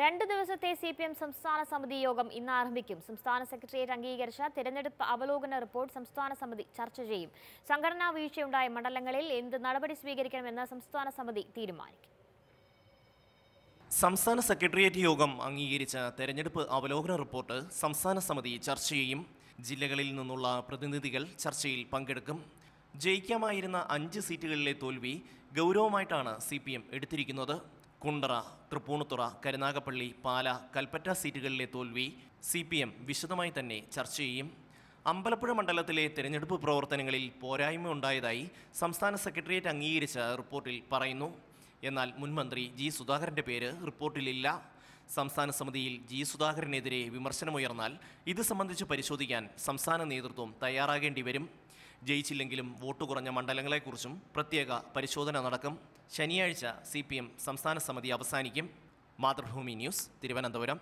രണ്ട് ദിവസത്തെ C P M സംസ്ഥാന സമിതി യോഗം ഇന്ന് ആരംഭിക്കും സംസ്ഥാന സെക്രട്ടേറിയറ്റ് അംഗീകരിച്ച തിരഞ്ഞെടുപ്പ് അവലോകന റിപ്പോർട്ട് സംസ്ഥാന സമിതി ചർച്ച ചെയ്യും സംഘടനാ വീഴ്ചയുണ്ടായ മണ്ഡലങ്ങളിൽ എന്ത് നടപടി സ്വീകരിക്കണമെന്ന് സംസ്ഥാന സമിതി തീരുമാനിക്കും സംസ്ഥാന സെക്രട്ടേറിയറ്റ് യോഗം അംഗീകരിച്ച തെരഞ്ഞെടുപ്പ് അവലോകന റിപ്പോർട്ട് സംസ്ഥാന സമിതി ചർച്ച ചെയ്യും ജില്ലകളിൽ നിന്നുള്ള പ്രതിനിധികൾ ചർച്ചയിൽ പങ്കെടുക്കും ജയിക്കാമായിരുന്ന അഞ്ച് സീറ്റുകളിലെ തോൽവി ഗൗരവമായിട്ടാണ് സി പി എം എടുത്തിരിക്കുന്നത് കുണ്ടറ തൃപ്പൂണിത്തുറ കരുനാഗപ്പള്ളി പാല കൽപ്പറ്റ സീറ്റുകളിലെ തോൽവി സി പി എം വിശദമായി തന്നെ ചർച്ച ചെയ്യും അമ്പലപ്പുഴ മണ്ഡലത്തിലെ തെരഞ്ഞെടുപ്പ് പ്രവർത്തനങ്ങളിൽ പോരായ്മ ഉണ്ടായതായി സംസ്ഥാന സെക്രട്ടേറിയറ്റ് അംഗീകരിച്ച റിപ്പോർട്ടിൽ പറയുന്നു എന്നാൽ മുൻമന്ത്രി ജി സുധാകരൻ്റെ പേര് റിപ്പോർട്ടിലില്ല സംസ്ഥാന സമിതിയിൽ ജി സുധാകരനെതിരെ വിമർശനമുയർന്നാൽ ഇത് സംബന്ധിച്ച് പരിശോധിക്കാൻ സംസ്ഥാന നേതൃത്വം തയ്യാറാകേണ്ടി വരും ജയിച്ചില്ലെങ്കിലും വോട്ട് കുറഞ്ഞ മണ്ഡലങ്ങളെക്കുറിച്ചും പ്രത്യേക പരിശോധന നടക്കും ശനിയാഴ്ച സി പി എം സംസ്ഥാന സമിതി അവസാനിക്കും മാതൃഭൂമി ന്യൂസ് തിരുവനന്തപുരം